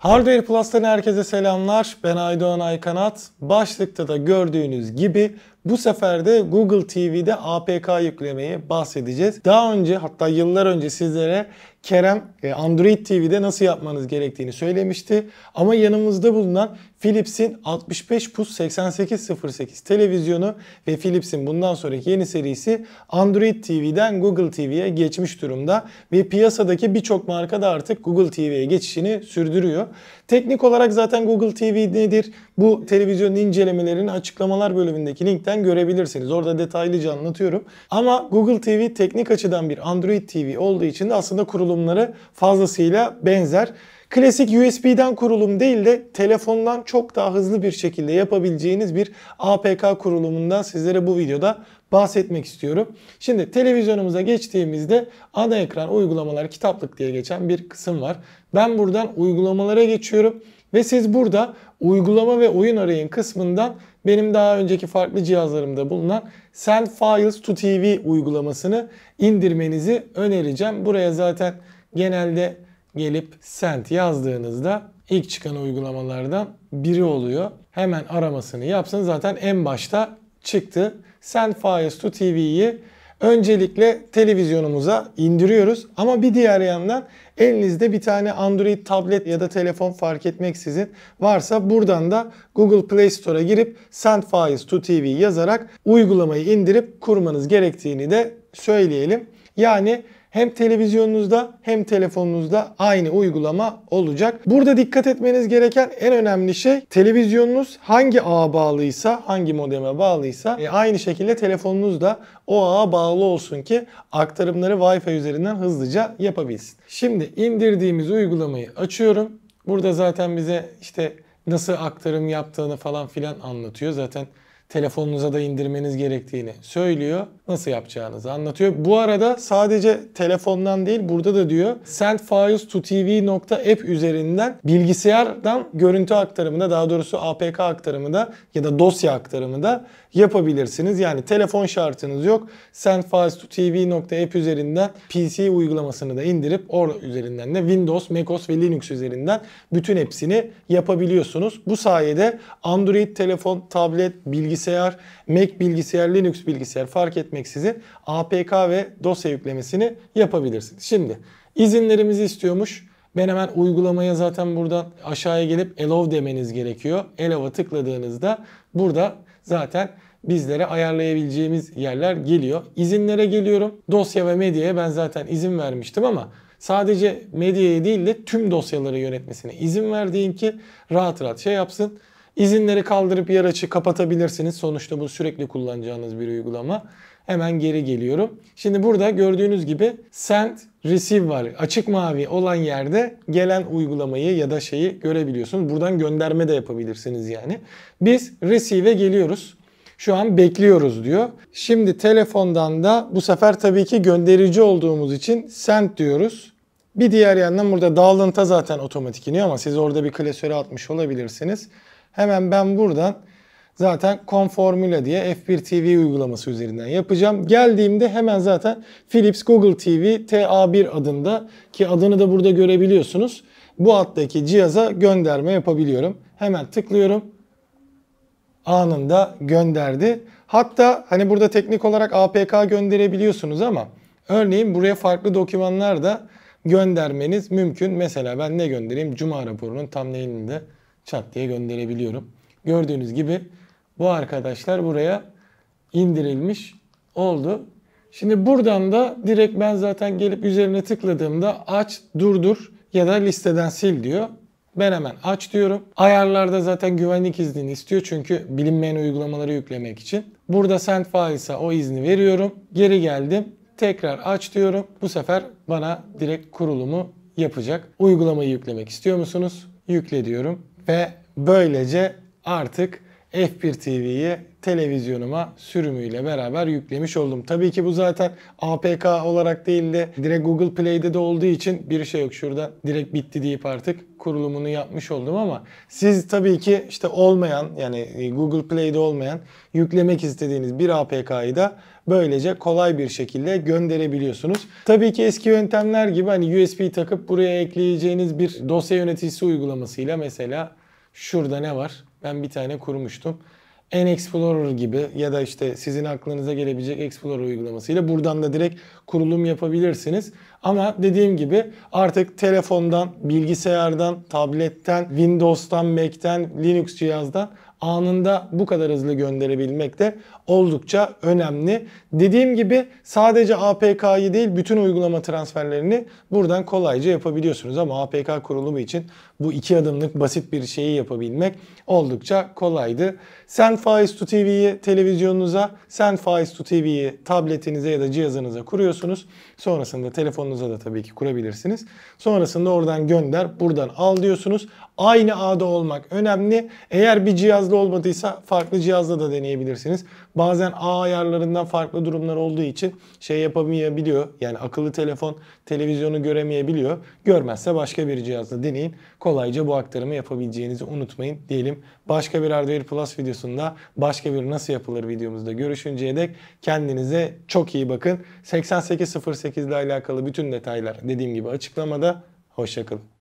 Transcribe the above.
Hardware Plus'tan herkese selamlar. Ben Aydoğan Aykanat. Başlıkta da gördüğünüz gibi bu sefer de Google TV'de APK yüklemeyi bahsedeceğiz. Daha önce hatta yıllar önce sizlere Kerem e, Android TV'de nasıl yapmanız gerektiğini söylemişti. Ama yanımızda bulunan Philips'in 65 pus 8808 televizyonu ve Philips'in bundan sonraki yeni serisi Android TV'den Google TV'ye geçmiş durumda ve piyasadaki birçok marka da artık Google TV'ye geçişini sürdürüyor. Teknik olarak zaten Google TV nedir? Bu televizyonun incelemelerini açıklamalar bölümündeki linkten üzerinden görebilirsiniz. Orada detaylıca anlatıyorum. Ama Google TV teknik açıdan bir Android TV olduğu için de aslında kurulumları fazlasıyla benzer. Klasik USB'den kurulum değil de telefondan çok daha hızlı bir şekilde yapabileceğiniz bir APK kurulumundan sizlere bu videoda bahsetmek istiyorum. Şimdi televizyonumuza geçtiğimizde ana ekran uygulamalar kitaplık diye geçen bir kısım var. Ben buradan uygulamalara geçiyorum ve siz burada uygulama ve oyun arayın kısmından benim daha önceki farklı cihazlarımda bulunan Send Files to TV uygulamasını indirmenizi önereceğim. Buraya zaten genelde gelip Send yazdığınızda ilk çıkan uygulamalardan biri oluyor. Hemen aramasını yapsın. Zaten en başta çıktı. Send Files to TV'yi Öncelikle televizyonumuza indiriyoruz ama bir diğer yandan elinizde bir tane Android tablet ya da telefon fark etmeksizin varsa buradan da Google Play Store'a girip Send Files to TV yazarak uygulamayı indirip kurmanız gerektiğini de söyleyelim. Yani hem televizyonunuzda hem telefonunuzda aynı uygulama olacak. Burada dikkat etmeniz gereken en önemli şey televizyonunuz hangi ağa bağlıysa, hangi modeme bağlıysa e, aynı şekilde telefonunuz da o ağa bağlı olsun ki aktarımları Wi-Fi üzerinden hızlıca yapabilsin. Şimdi indirdiğimiz uygulamayı açıyorum. Burada zaten bize işte nasıl aktarım yaptığını falan filan anlatıyor. Zaten telefonunuza da indirmeniz gerektiğini söylüyor. Nasıl yapacağınızı anlatıyor. Bu arada sadece telefondan değil burada da diyor sendfiles to tv.app üzerinden bilgisayardan görüntü aktarımında daha doğrusu APK aktarımı da ya da dosya aktarımı da yapabilirsiniz. Yani telefon şartınız yok. sendfiles to tv.app üzerinden PC uygulamasını da indirip or üzerinden de Windows, MacOS ve Linux üzerinden bütün hepsini yapabiliyorsunuz. Bu sayede Android telefon, tablet, bilgisayar bilgisayar, Mac bilgisayar, Linux bilgisayar fark etmeksizin APK ve dosya yüklemesini yapabilirsiniz. Şimdi izinlerimizi istiyormuş. Ben hemen uygulamaya zaten buradan aşağıya gelip allow demeniz gerekiyor. Allow'a tıkladığınızda burada zaten bizlere ayarlayabileceğimiz yerler geliyor. İzinlere geliyorum. Dosya ve medyaya ben zaten izin vermiştim ama sadece medyaya değil de tüm dosyaları yönetmesine izin verdiğin ki rahat rahat şey yapsın. İzinleri kaldırıp yer açı kapatabilirsiniz. Sonuçta bu sürekli kullanacağınız bir uygulama. Hemen geri geliyorum. Şimdi burada gördüğünüz gibi send receive var. Açık mavi olan yerde gelen uygulamayı ya da şeyi görebiliyorsunuz. Buradan gönderme de yapabilirsiniz yani. Biz receive'e geliyoruz. Şu an bekliyoruz diyor. Şimdi telefondan da bu sefer tabii ki gönderici olduğumuz için send diyoruz. Bir diğer yandan burada dağılınta zaten otomatik iniyor ama siz orada bir klasöre atmış olabilirsiniz. Hemen ben buradan zaten Conformula diye F1 TV uygulaması üzerinden yapacağım. Geldiğimde hemen zaten Philips Google TV TA1 adında ki adını da burada görebiliyorsunuz. Bu alttaki cihaza gönderme yapabiliyorum. Hemen tıklıyorum. Anında gönderdi. Hatta hani burada teknik olarak APK gönderebiliyorsunuz ama örneğin buraya farklı dokümanlar da göndermeniz mümkün. Mesela ben ne göndereyim? Cuma raporunun thumbnail'ini de çat diye gönderebiliyorum. Gördüğünüz gibi bu arkadaşlar buraya indirilmiş oldu. Şimdi buradan da direkt ben zaten gelip üzerine tıkladığımda aç, durdur ya da listeden sil diyor. Ben hemen aç diyorum. Ayarlarda zaten güvenlik iznini istiyor çünkü bilinmeyen uygulamaları yüklemek için. Burada send files'a o izni veriyorum. Geri geldim. Tekrar aç diyorum. Bu sefer bana direkt kurulumu yapacak. Uygulamayı yüklemek istiyor musunuz? Yükle diyorum ve böylece artık F1 TV'yi televizyonuma sürümüyle beraber yüklemiş oldum. Tabii ki bu zaten APK olarak değildi, direkt Google Play'de de olduğu için bir şey yok. Şurada direkt bitti deyip artık kurulumunu yapmış oldum ama siz tabii ki işte olmayan yani Google Play'de olmayan yüklemek istediğiniz bir APK'yı da böylece kolay bir şekilde gönderebiliyorsunuz. Tabii ki eski yöntemler gibi hani USB takıp buraya ekleyeceğiniz bir dosya yöneticisi uygulamasıyla mesela şurada ne var? Ben bir tane kurmuştum. En Explorer gibi ya da işte sizin aklınıza gelebilecek Explorer uygulamasıyla buradan da direkt kurulum yapabilirsiniz. Ama dediğim gibi artık telefondan, bilgisayardan, tabletten, Windows'tan, Mac'ten, Linux cihazdan anında bu kadar hızlı gönderebilmek de oldukça önemli. Dediğim gibi sadece APK'yı değil bütün uygulama transferlerini buradan kolayca yapabiliyorsunuz ama APK kurulumu için bu iki adımlık basit bir şeyi yapabilmek oldukça kolaydı. Sen Faiz to TV'yi televizyonunuza, sen Faiz to TV'yi tabletinize ya da cihazınıza kuruyorsunuz. Sonrasında telefonunuza da tabii ki kurabilirsiniz. Sonrasında oradan gönder, buradan al diyorsunuz. Aynı ağda olmak önemli. Eğer bir cihazla olmadıysa farklı cihazla da deneyebilirsiniz. Bazen A ayarlarından farklı durumlar olduğu için şey yapamayabiliyor. Yani akıllı telefon televizyonu göremeyebiliyor. Görmezse başka bir cihazla deneyin. Kolayca bu aktarımı yapabileceğinizi unutmayın diyelim. Başka bir Hardware Plus videosunda başka bir nasıl yapılır videomuzda görüşünceye dek kendinize çok iyi bakın. 8808 ile alakalı bütün detaylar dediğim gibi açıklamada. Hoşçakalın.